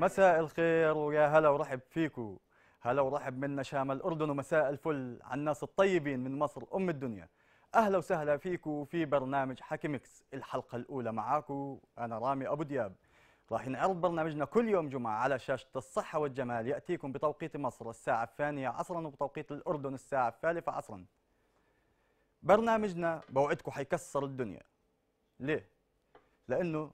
مساء الخير ويا هلا ورحب فيكو هلا ورحب من نشام الأردن ومساء الفل على الناس الطيبين من مصر أم الدنيا أهلا وسهلا فيكو في برنامج حكيمكس الحلقة الأولى معاكو أنا رامي أبو دياب راح نعرض برنامجنا كل يوم جمعة على شاشة الصحة والجمال يأتيكم بتوقيت مصر الساعة الثانية عصرا وبتوقيت الأردن الساعة الثالثة عصرا برنامجنا بوعدكم حيكسر الدنيا ليه؟ لأنه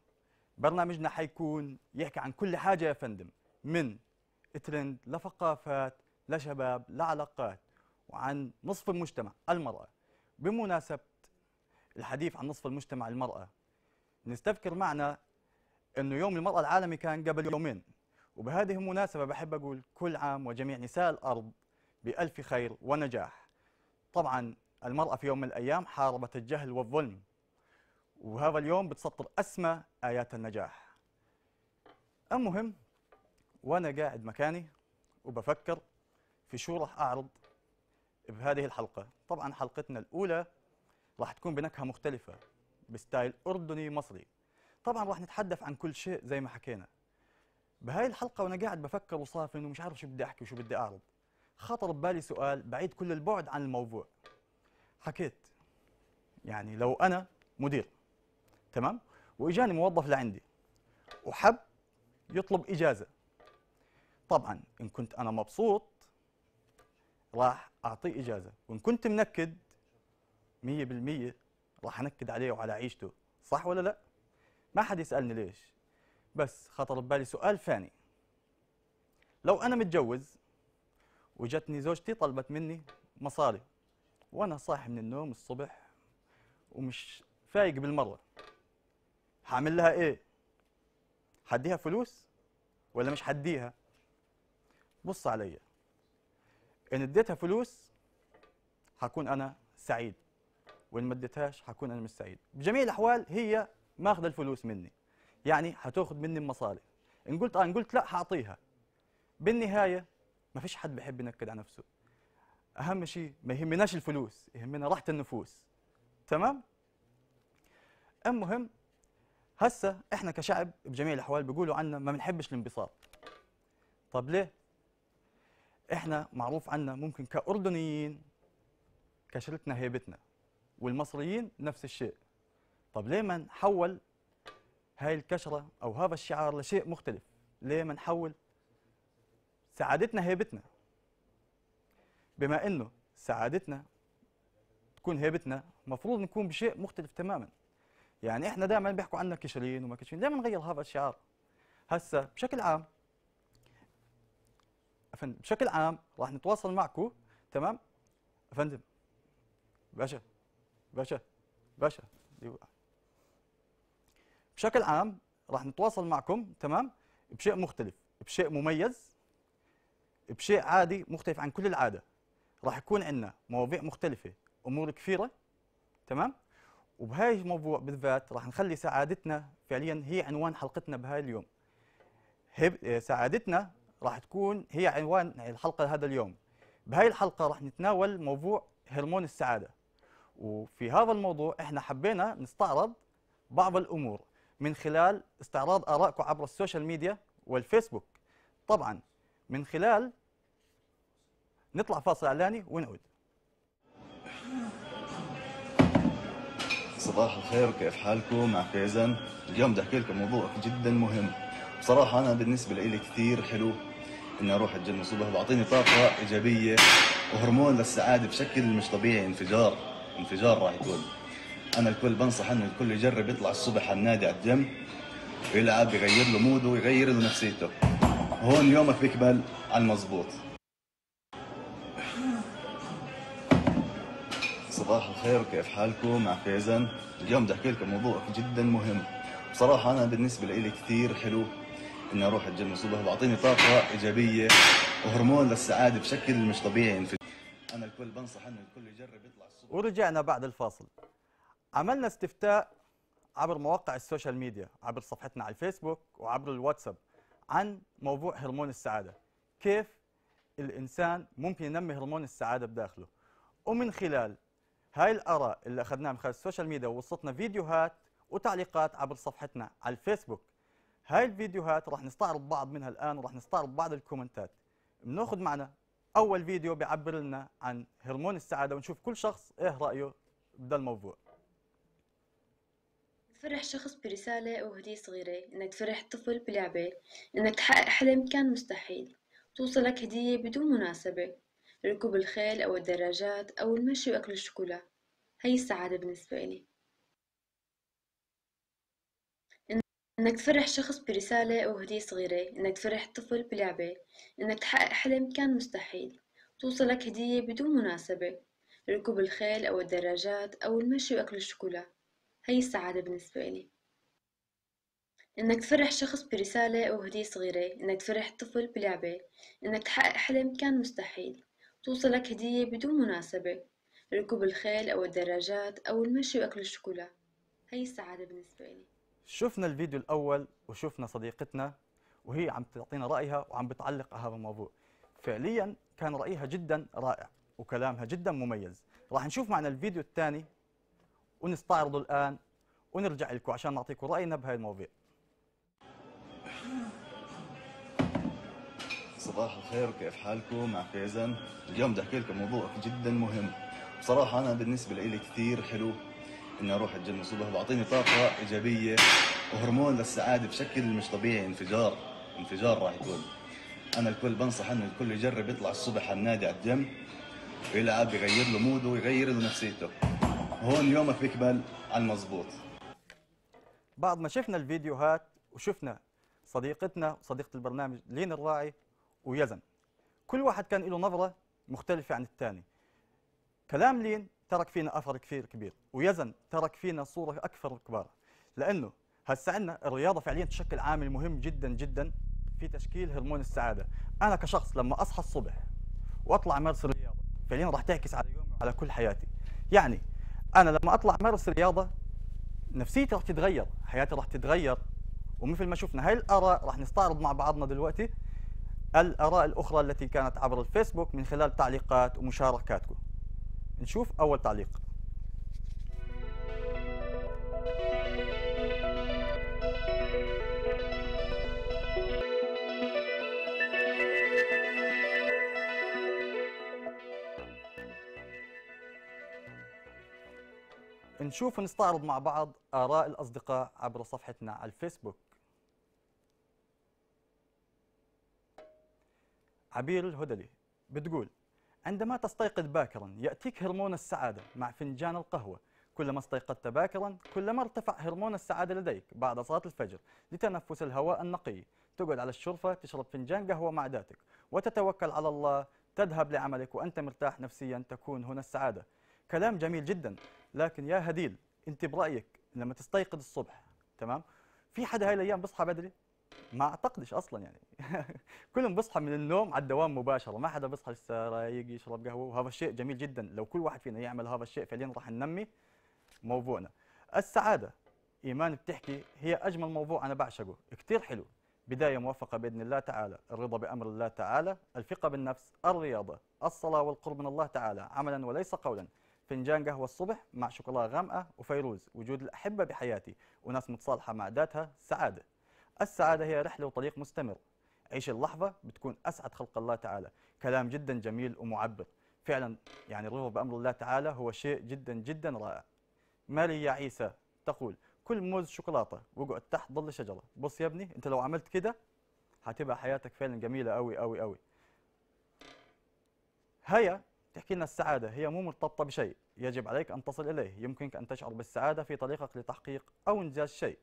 برنامجنا حيكون يحكي عن كل حاجة يا فندم من ترند لثقافات لشباب لعلاقات وعن نصف المجتمع المرأة بمناسبة الحديث عن نصف المجتمع المرأة نستذكر معنا أنه يوم المرأة العالمي كان قبل يومين وبهذه المناسبة بحب أقول كل عام وجميع نساء الأرض بألف خير ونجاح طبعا المرأة في يوم من الأيام حاربت الجهل والظلم وهذا اليوم بتسطر أسمى آيات النجاح المهم وأنا قاعد مكاني وبفكر في شو راح أعرض بهذه الحلقة طبعا حلقتنا الأولى راح تكون بنكهة مختلفة بستايل أردني مصري طبعا راح نتحدث عن كل شيء زي ما حكينا بهاي الحلقة وأنا قاعد بفكر وصافن ومش عارف شو بدي أحكي وشو بدي أعرض خطر ببالي سؤال بعيد كل البعد عن الموضوع حكيت يعني لو أنا مدير تمام واجاني موظف لعندي وحب يطلب اجازه طبعا ان كنت انا مبسوط راح اعطيه اجازه وان كنت منكد 100% راح انكد عليه وعلى عيشته صح ولا لا ما حد يسالني ليش بس خطر ببالي سؤال ثاني لو انا متجوز وجتني زوجتي طلبت مني مصاري وانا صاحي من النوم الصبح ومش فايق بالمره هعمل لها ايه هديها فلوس ولا مش هديها بص عليا ان اديتها فلوس هكون انا سعيد وان ما اديتهاش هكون انا مش سعيد بجميع الاحوال هي ماخذه الفلوس مني يعني هتاخذ مني المصاري ان قلت اه ان قلت لا هعطيها بالنهايه ما فيش حد بيحب ينكد على نفسه اهم شيء ما يهمناش الفلوس يهمنا راحه النفوس تمام المهم هسه احنا كشعب بجميع الاحوال بيقولوا عنا ما بنحبش الانبساط طب ليه احنا معروف عنا ممكن كاردنيين كشرتنا هيبتنا والمصريين نفس الشيء طب ليه ما نحول هاي الكشرة أو هذا الشعار لشيء مختلف ليه ما نحول سعادتنا هيبتنا بما أنه سعادتنا تكون هيبتنا مفروض نكون بشيء مختلف تماما يعني احنا دائما بيحكوا عنا كشلين وما كشلين دائما نغير هذا الشعار هسه بشكل عام افندم بشكل عام راح نتواصل معكم تمام افندم باشا باشا باشا أيوة. بشكل عام راح نتواصل معكم تمام بشيء مختلف بشيء مميز بشيء عادي مختلف عن كل العاده راح يكون عندنا مواضيع مختلفه امور كثيره تمام وبهاي الموضوع بالذات راح نخلي سعادتنا فعليا هي عنوان حلقتنا بهاي اليوم هب سعادتنا راح تكون هي عنوان الحلقه هذا اليوم بهاي الحلقه راح نتناول موضوع هرمون السعاده وفي هذا الموضوع احنا حبينا نستعرض بعض الامور من خلال استعراض ارائكم عبر السوشيال ميديا والفيسبوك طبعا من خلال نطلع فاصل اعلاني ونعود صباح الخير كيف حالكم مع فيزن اليوم بدي احكي لكم موضوع جدا مهم بصراحة أنا بالنسبة لي كثير حلو إني أروح الجيم الصبح بعطيني طاقة إيجابية وهرمون للسعادة بشكل مش طبيعي انفجار انفجار راح يكون أنا الكل بنصح إنه الكل يجرب يطلع الصبح على النادي على الجيم يلعب يغير له موده ويغير له نفسيته هون يومك بيكمل على المزبوط صباح الخير كيف حالكم مع فيزن اليوم بدي احكي لكم موضوع جدا مهم بصراحة أنا بالنسبة لي كثير حلو إني أروح الجيم الصبح بعطيني طاقة إيجابية وهرمون للسعادة بشكل مش طبيعي في أنا الكل بنصح إنه الكل يجرب يطلع الصبح ورجعنا بعد الفاصل عملنا استفتاء عبر مواقع السوشيال ميديا عبر صفحتنا على الفيسبوك وعبر الواتساب عن موضوع هرمون السعادة كيف الإنسان ممكن ينمي هرمون السعادة بداخله ومن خلال هاي الآراء اللي أخذناها من خلال السوشيال ميديا ووصلتنا فيديوهات وتعليقات عبر صفحتنا على الفيسبوك هاي الفيديوهات راح نستعرض بعض منها الآن وراح نستعرض بعض الكومنتات بناخذ معنا أول فيديو بيعبر لنا عن هرمون السعادة ونشوف كل شخص إيه رأيه بدا الموضوع تفرح شخص برسالة أو هدية صغيرة إنك تفرح طفل بلعبة إنك تحقق حلم كان مستحيل توصلك هدية بدون مناسبة ركوب الخيل أو الدراجات أو المشي وأكل الشوكولا هي السعادة بالنسبة إلي إنك تفرح شخص برسالة أو هدية صغيرة إنك تفرح طفل بلعبة إنك تحقق حلم كان مستحيل توصلك هدية بدون مناسبة ركوب الخيل أو الدراجات أو المشي وأكل الشوكولا هي السعادة بالنسبة إلي إنك تفرح شخص برسالة أو هدية صغيرة إنك تفرح طفل بلعبة إنك تحقق حلم كان مستحيل توصلك هدية بدون مناسبة ركوب الخيل أو الدراجات أو المشي وأكل الشوكولا هي السعادة بالنسبة لي شفنا الفيديو الأول وشفنا صديقتنا وهي عم تعطينا رأيها وعم بتعلق على هذا الموضوع فعليا كان رأيها جدا رائع وكلامها جدا مميز راح نشوف معنا الفيديو الثاني ونستعرضه الآن ونرجع لكم عشان نعطيكم رأينا بهاي المواضيع صباح الخير كيف حالكم مع فيزن اليوم بدي احكي لكم موضوع جدا مهم بصراحة أنا بالنسبة لي كثير حلو إني أروح الجيم الصبح بعطيني طاقة إيجابية وهرمون للسعادة بشكل مش طبيعي انفجار انفجار راح يكون أنا الكل بنصح إنه الكل يجرب يطلع الصبح على النادي على الجيم ويلعب يغير له موده ويغير له نفسيته هون يومك بيكمل على المظبوط بعد ما شفنا الفيديوهات وشفنا صديقتنا وصديقة البرنامج لين الراعي ويزن كل واحد كان له نظرة مختلفة عن الثاني كلام لين ترك فينا أثر كثير كبير ويزن ترك فينا صورة أكثر كبار لأنه هسه عندنا الرياضة فعليا تشكل عامل مهم جدا جدا في تشكيل هرمون السعادة أنا كشخص لما أصحى الصبح وأطلع مارس الرياضة فعليا راح تعكس على يومي وعلى كل حياتي يعني أنا لما أطلع مارس الرياضة نفسيتي راح تتغير حياتي راح تتغير ومثل ما شفنا هاي الآراء راح نستعرض مع بعضنا دلوقتي الآراء الأخرى التي كانت عبر الفيسبوك من خلال تعليقات ومشاركاتكم نشوف أول تعليق نشوف ونستعرض مع بعض آراء الأصدقاء عبر صفحتنا على الفيسبوك عبير الهدلي بتقول عندما تستيقظ باكرا يأتيك هرمون السعادة مع فنجان القهوة كلما استيقظت باكرا كلما ارتفع هرمون السعادة لديك بعد صلاة الفجر لتنفس الهواء النقي تقعد على الشرفة تشرب فنجان قهوة مع ذاتك وتتوكل على الله تذهب لعملك وأنت مرتاح نفسيا تكون هنا السعادة كلام جميل جدا لكن يا هديل أنت برأيك لما تستيقظ الصبح تمام في حدا هاي الأيام بيصحى بدري ما اعتقدش اصلا يعني كلهم بيصحى من النوم على الدوام مباشره ما حدا بيصحى لسه رايق يشرب قهوه وهذا الشيء جميل جدا لو كل واحد فينا يعمل هذا الشيء فعليا راح ننمي موضوعنا السعاده ايمان بتحكي هي اجمل موضوع انا بعشقه كثير حلو بدايه موفقه باذن الله تعالى الرضا بامر الله تعالى الثقه بالنفس الرياضه الصلاه والقرب من الله تعالى عملا وليس قولا فنجان قهوة الصبح مع شوكولاتة غامقة وفيروز وجود الأحبة بحياتي وناس متصالحة مع ذاتها سعادة السعادة هي رحلة وطريق مستمر عيش اللحظة بتكون أسعد خلق الله تعالى كلام جدا جميل ومعبر فعلا يعني الرضا بأمر الله تعالى هو شيء جدا جدا رائع مالي يا عيسى تقول كل موز شوكولاتة واقعد تحت ظل شجرة بص يا ابني أنت لو عملت كده هتبقى حياتك فعلا جميلة أوي أوي أوي هيا تحكي لنا السعادة هي مو مرتبطة بشيء يجب عليك أن تصل إليه يمكنك أن تشعر بالسعادة في طريقك لتحقيق أو إنجاز شيء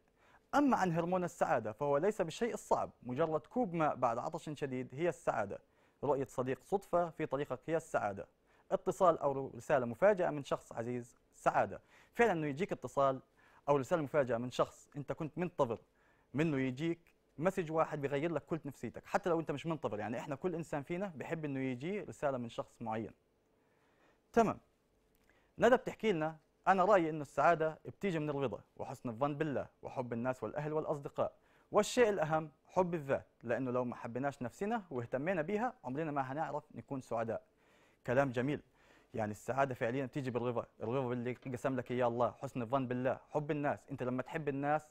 أما عن هرمون السعادة فهو ليس بالشيء الصعب مجرد كوب ماء بعد عطش شديد هي السعادة رؤية صديق صدفة في طريقك هي السعادة اتصال أو رسالة مفاجئة من شخص عزيز سعادة فعلا أنه يجيك اتصال أو رسالة مفاجئة من شخص أنت كنت منتظر منه يجيك مسج واحد بيغير لك كل نفسيتك حتى لو أنت مش منتظر يعني إحنا كل إنسان فينا بحب أنه يجي رسالة من شخص معين تمام ندى بتحكي لنا أنا رأيي أن السعادة بتيجي من الرضا وحسن الظن بالله وحب الناس والأهل والأصدقاء والشيء الأهم حب الذات لأنه لو ما حبيناش نفسنا واهتمينا بيها عمرنا ما هنعرف نكون سعداء كلام جميل يعني السعادة فعليا بتيجي بالرضا الرضا اللي قسم لك إياه الله حسن الظن بالله حب الناس أنت لما تحب الناس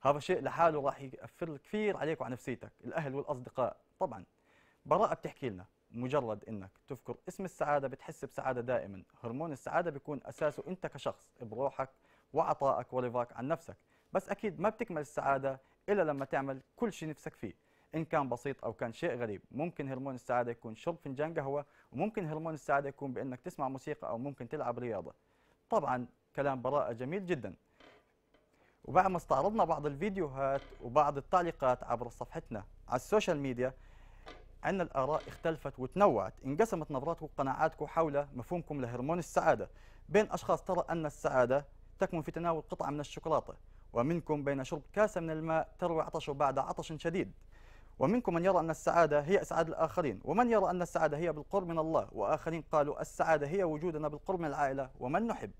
هذا شيء لحاله راح يأثر كثير عليك وعلى نفسيتك الأهل والأصدقاء طبعا براءة بتحكي لنا مجرد انك تذكر اسم السعاده بتحس بسعاده دائما هرمون السعاده بيكون اساسه انت كشخص بروحك وعطائك ورضاك عن نفسك بس اكيد ما بتكمل السعاده الا لما تعمل كل شيء نفسك فيه ان كان بسيط او كان شيء غريب ممكن هرمون السعاده يكون شرب فنجان قهوه وممكن هرمون السعاده يكون بانك تسمع موسيقى او ممكن تلعب رياضه طبعا كلام براءه جميل جدا وبعد ما استعرضنا بعض الفيديوهات وبعض التعليقات عبر صفحتنا على السوشيال ميديا أن الآراء اختلفت وتنوعت انقسمت نظراتكم وقناعاتكم حول مفهومكم لهرمون السعادة بين أشخاص ترى أن السعادة تكمن في تناول قطعة من الشوكولاتة ومنكم بين شرب كاسة من الماء تروي عطشه بعد عطش شديد ومنكم من يرى أن السعادة هي إسعاد الآخرين ومن يرى أن السعادة هي بالقرب من الله وآخرين قالوا السعادة هي وجودنا بالقرب من العائلة ومن نحب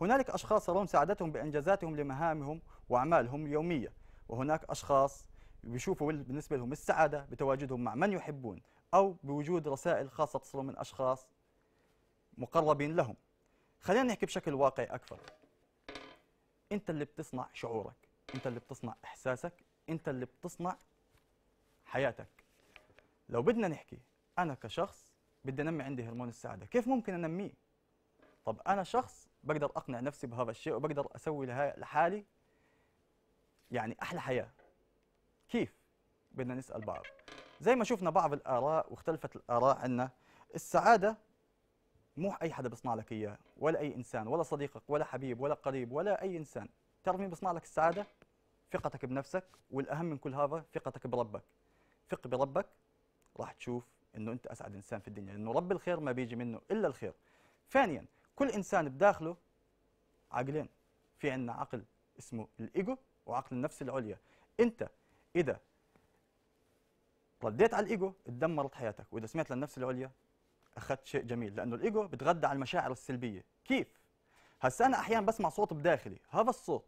هنالك أشخاص يرون سعادتهم بإنجازاتهم لمهامهم وأعمالهم اليومية وهناك أشخاص بيشوفوا بالنسبه لهم السعاده بتواجدهم مع من يحبون او بوجود رسائل خاصه تصلهم من اشخاص مقربين لهم خلينا نحكي بشكل واقعي اكثر انت اللي بتصنع شعورك انت اللي بتصنع احساسك انت اللي بتصنع حياتك لو بدنا نحكي انا كشخص بدي انمي عندي هرمون السعاده كيف ممكن انميه طب انا شخص بقدر اقنع نفسي بهذا الشيء وبقدر اسوي لحالي يعني احلى حياه كيف بدنا نسال بعض زي ما شفنا بعض الاراء واختلفت الاراء عنا السعاده مو اي حدا بيصنع لك اياها ولا اي انسان ولا صديقك ولا حبيب ولا قريب ولا اي انسان تعرف مين بيصنع لك السعاده ثقتك بنفسك والاهم من كل هذا ثقتك بربك ثق بربك راح تشوف انه انت اسعد انسان في الدنيا لانه رب الخير ما بيجي منه الا الخير ثانيا كل انسان بداخله عقلين في عندنا عقل اسمه الايجو وعقل النفس العليا انت اذا إيه رديت على الايجو اتدمرت حياتك واذا سمعت للنفس العليا اخذت شيء جميل لانه الايجو بتغذى على المشاعر السلبيه كيف هسا انا احيانا بسمع صوت بداخلي هذا الصوت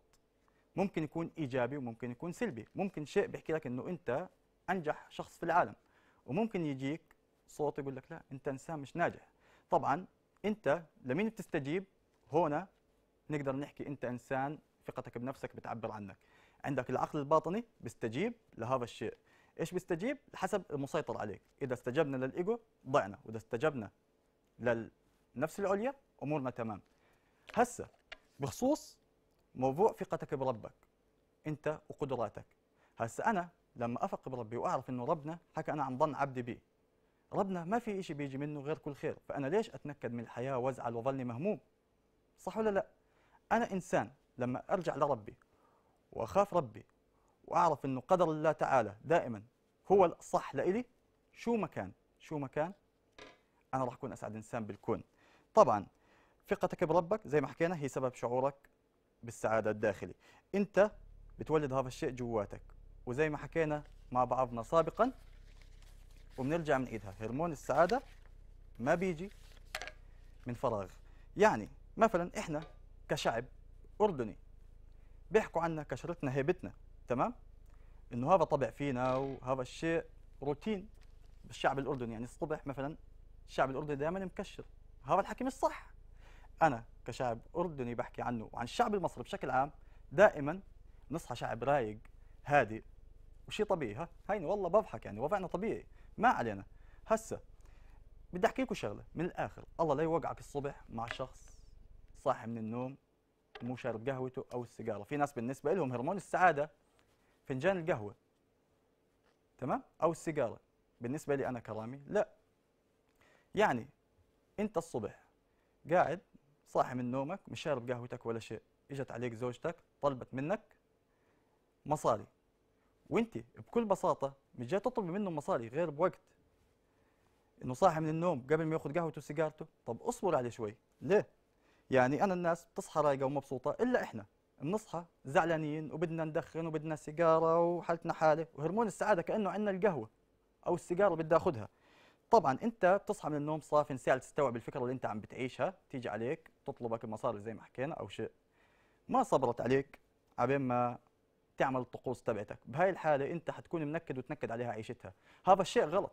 ممكن يكون ايجابي وممكن يكون سلبي ممكن شيء بيحكي لك انه انت انجح شخص في العالم وممكن يجيك صوت يقول لك لا انت انسان مش ناجح طبعا انت لمين بتستجيب هنا نقدر نحكي انت انسان ثقتك بنفسك بتعبر عنك عندك العقل الباطني بيستجيب لهذا الشيء ايش بيستجيب حسب المسيطر عليك اذا استجبنا للايجو ضعنا واذا استجبنا للنفس العليا امورنا تمام هسه بخصوص موضوع ثقتك بربك انت وقدراتك هسه انا لما افق بربي واعرف انه ربنا حكى انا عن ظن عبدي بي ربنا ما في شيء بيجي منه غير كل خير فانا ليش اتنكد من الحياه وازعل وظلني مهموم صح ولا لا انا انسان لما ارجع لربي واخاف ربي واعرف انه قدر الله تعالى دائما هو الصح لإلي شو ما كان شو ما كان انا راح اكون اسعد انسان بالكون طبعا ثقتك بربك زي ما حكينا هي سبب شعورك بالسعاده الداخلي انت بتولد هذا الشيء جواتك وزي ما حكينا مع بعضنا سابقا وبنرجع من ايدها هرمون السعاده ما بيجي من فراغ يعني مثلا احنا كشعب اردني بيحكوا عنا كشرتنا هيبتنا تمام انه هذا طبع فينا وهذا الشيء روتين بالشعب الاردني يعني الصبح مثلا الشعب الاردني دائما مكشر هذا الحكي مش صح انا كشعب اردني بحكي عنه وعن الشعب المصري بشكل عام دائما نصحى شعب رايق هادئ وشيء طبيعي ها هيني والله بضحك يعني وضعنا طبيعي ما علينا هسه بدي احكي لكم شغله من الاخر الله لا يوقعك الصبح مع شخص صاحي من النوم مو شارب قهوته او السيجاره في ناس بالنسبه لهم هرمون السعاده فنجان القهوه تمام او السيجاره بالنسبه لي انا كرامي لا يعني انت الصبح قاعد صاحي من نومك مش شارب قهوتك ولا شيء اجت عليك زوجتك طلبت منك مصاري وانت بكل بساطه مش جاي تطلب منه مصاري غير بوقت انه صاحي من النوم قبل ما ياخذ قهوته وسيجارته طب اصبر عليه شوي ليه يعني انا الناس بتصحى رايقه ومبسوطه الا احنا بنصحى زعلانين وبدنا ندخن وبدنا سيجاره وحالتنا حاله وهرمون السعاده كانه عندنا القهوه او السيجاره بدي اخذها طبعا انت بتصحى من النوم صافي نسال تستوعب الفكره اللي انت عم بتعيشها تيجي عليك تطلبك المصاري زي ما حكينا او شيء ما صبرت عليك عبين ما تعمل الطقوس تبعتك بهاي الحاله انت حتكون منكد وتنكد عليها عيشتها هذا الشيء غلط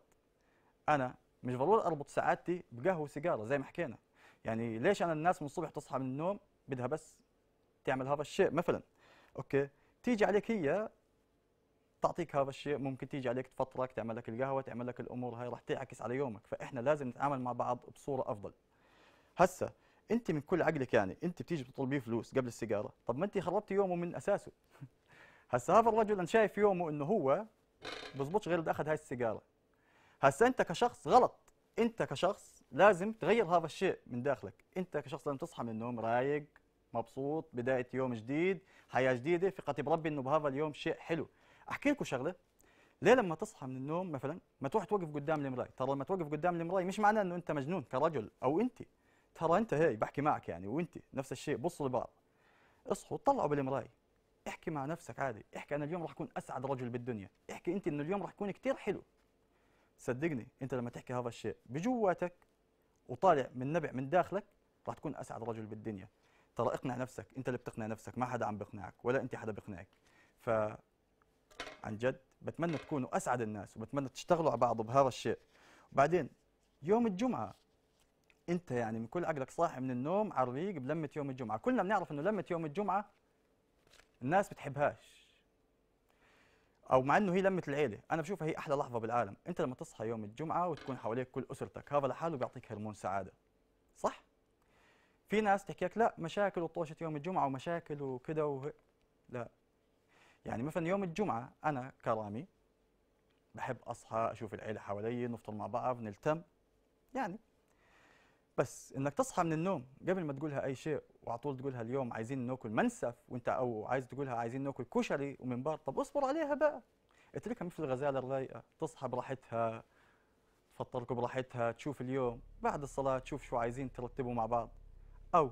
انا مش ضروري اربط سعادتي بقهوه وسيجاره زي ما حكينا يعني ليش انا الناس من الصبح تصحى من النوم بدها بس تعمل هذا الشيء مثلا اوكي تيجي عليك هي تعطيك هذا الشيء ممكن تيجي عليك تفطرك تعمل لك القهوه تعمل لك الامور هاي راح تعكس على يومك فاحنا لازم نتعامل مع بعض بصوره افضل هسه انت من كل عقلك يعني انت بتيجي بتطلبيه فلوس قبل السيجاره طب ما انت خربتي يومه من اساسه هسه هذا الرجل انا شايف يومه انه هو بزبطش غير اذا اخذ هاي السيجاره هسه انت كشخص غلط انت كشخص لازم تغير هذا الشيء من داخلك انت كشخص لازم تصحى من النوم رايق مبسوط بدايه يوم جديد حياه جديده ثقتي بربي انه بهذا اليوم شيء حلو احكي لكم شغله ليه لما تصحى من النوم مثلا ما تروح توقف قدام المرايه ترى لما توقف قدام المرايه مش معناه انه انت مجنون كرجل او انت ترى انت هي بحكي معك يعني وانت نفس الشيء بصوا لبعض اصحوا طلعوا بالمرايه احكي مع نفسك عادي احكي انا اليوم راح اكون اسعد رجل بالدنيا احكي انت انه اليوم راح يكون كثير حلو صدقني انت لما تحكي هذا الشيء بجواتك وطالع من نبع من داخلك راح تكون اسعد رجل بالدنيا ترى اقنع نفسك انت اللي بتقنع نفسك ما حدا عم بيقنعك ولا انت حدا بيقنعك ف عن جد بتمنى تكونوا اسعد الناس وبتمنى تشتغلوا على بعض بهذا الشيء وبعدين يوم الجمعه انت يعني من كل عقلك صاحي من النوم على الريق بلمه يوم الجمعه كلنا بنعرف انه لمه يوم الجمعه الناس بتحبهاش او مع انه هي لمه العيله انا بشوفها هي احلى لحظه بالعالم انت لما تصحى يوم الجمعه وتكون حواليك كل اسرتك هذا لحاله بيعطيك هرمون سعاده صح في ناس تحكي لك لا مشاكل وطوشه يوم الجمعه ومشاكل وكذا وه... لا يعني مثلا يوم الجمعه انا كرامي بحب اصحى اشوف العيله حوالي نفطر مع بعض نلتم يعني بس انك تصحى من النوم قبل ما تقولها اي شيء وعلى طول تقولها اليوم عايزين ناكل منسف وانت او عايز تقولها عايزين ناكل كشري ومنبار طب اصبر عليها بقى اتركها مثل الغزاله الرايقه تصحى براحتها تفطركم براحتها تشوف اليوم بعد الصلاه تشوف شو عايزين ترتبوا مع بعض او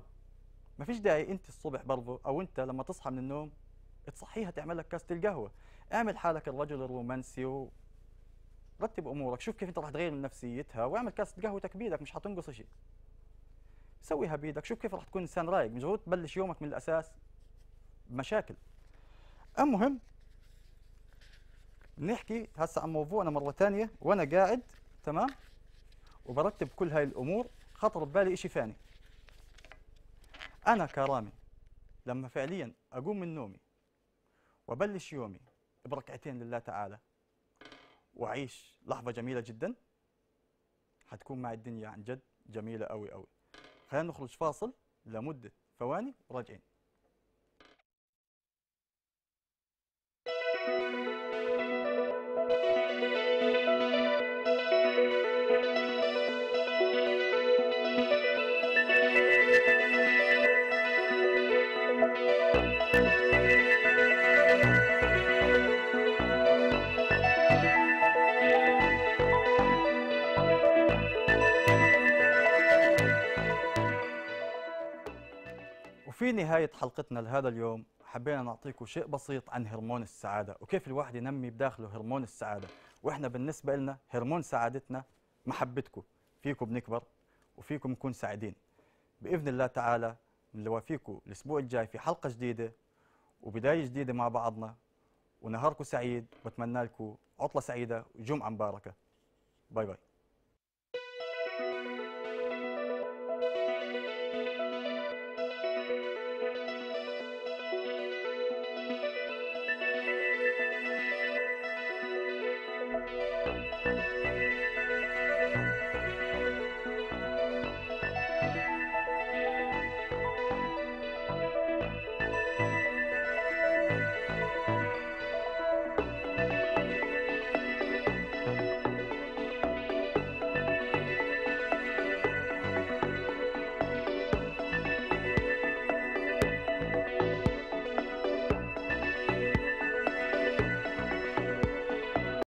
ما فيش داعي انت الصبح برضه او انت لما تصحى من النوم تصحيها تعمل لك كاسه القهوه اعمل حالك الرجل الرومانسي و... رتب امورك شوف كيف انت راح تغير من نفسيتها واعمل كاسه قهوتك بيدك مش حتنقص شيء سويها بايدك شوف كيف راح تكون انسان رايق مش ضروري تبلش يومك من الاساس بمشاكل المهم نحكي هسه عن موضوعنا مره ثانيه وانا قاعد تمام وبرتب كل هاي الامور خطر ببالي شيء ثاني انا كرامي لما فعليا اقوم من نومي وابلش يومي بركعتين لله تعالى واعيش لحظه جميله جدا حتكون مع الدنيا عن جد جميله قوي قوي خلينا نخرج فاصل لمدة ثواني وراجعين نهاية حلقتنا لهذا اليوم حبينا نعطيكم شيء بسيط عن هرمون السعادة وكيف الواحد ينمي بداخله هرمون السعادة وإحنا بالنسبة لنا هرمون سعادتنا محبتكم فيكم بنكبر وفيكم نكون سعيدين بإذن الله تعالى نلوافيكم الأسبوع الجاي في حلقة جديدة وبداية جديدة مع بعضنا ونهاركم سعيد واتمنى لكم عطلة سعيدة وجمعة مباركة باي باي